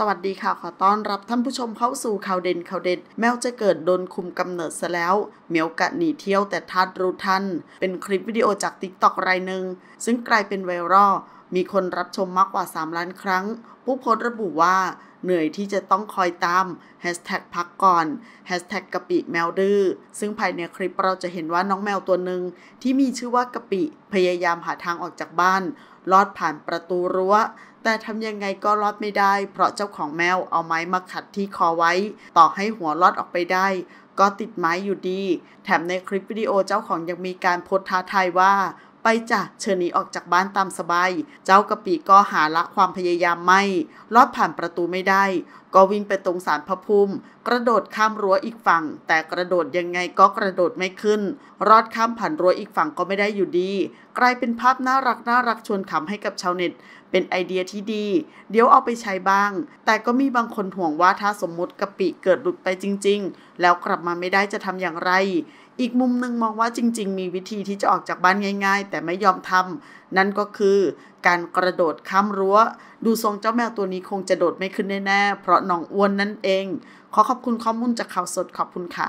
สวัสดีค่ะขอต้อนรับท่านผู้ชมเข้าสู่ข่าวเด่นข่าวเด็ด แมวจะเกิดโดนคุมกำเนิดซะแล้ว เหมียวกะหนีเที่ยวแต่ทัดรู้ทันเป็นคลิปวิดีโอจากติ๊กต็อกรายหนึ่งซึ่งกลายเป็นไวรัลมีคนรับชมมากกว่า 3 ล้านครั้ง ผู้โพสต์ระบุว่า เหนื่อยที่จะต้องคอยตาม พักก่อน กะปิแมวดื้อ ซึ่งภายในคลิปเราจะเห็นว่าน้องแมวตัวหนึ่งที่มีชื่อว่ากะปิพยายามหาทางออกจากบ้าน ลอดผ่านประตูรั้วแต่ทำยังไงก็ลอดไม่ได้ เพราะเจ้าของแมวเอาไม้มาขัดที่คอไว้ ต่อให้หัวลอดออกไปได้ ก็ติดไม้อยู่ดี แถมในคลิปวิดีโอเจ้าของยังมีการโพสท้าทายว่าไปจ้ะเชิญหนีออกจากบ้านตามสบาย เจ้ากะปิก็หาละความพยายามไม่ ลอดผ่านประตูไม่ได้ก็วิ่งไปตรงสารพระภูมิ กระโดดข้ามรั้วอีกฝั่ง แต่กระโดดยังไงก็กระโดดไม่ขึ้น รอดข้ามผ่านรั้วอีกฝั่งก็ไม่ได้อยู่ดีกลายเป็นภาพน่ารักน่ารักชวนขำให้กับชาวเน็ตเป็นไอเดียที่ดี เดี๋ยวเอาไปใช้บ้าง แต่ก็มีบางคนห่วงว่าถ้าสมมติกะปิเกิดหลุดไปจริง ๆ แล้วกลับมาไม่ได้จะทำอย่างไร อีกมุมหนึ่งมองว่าจริง ๆ มีวิธีที่จะออกจากบ้านง่าย ๆ แต่ไม่ยอมทำนั่นก็คือการกระโดดข้ามรั้ว ดูทรงเจ้าแมวตัวนี้คงจะโดดไม่ขึ้นแน่ๆเพราะน้องอ้วนนั่นเอง ขอขอบคุณข้อมูลจากข่าวสดขอบคุณค่ะ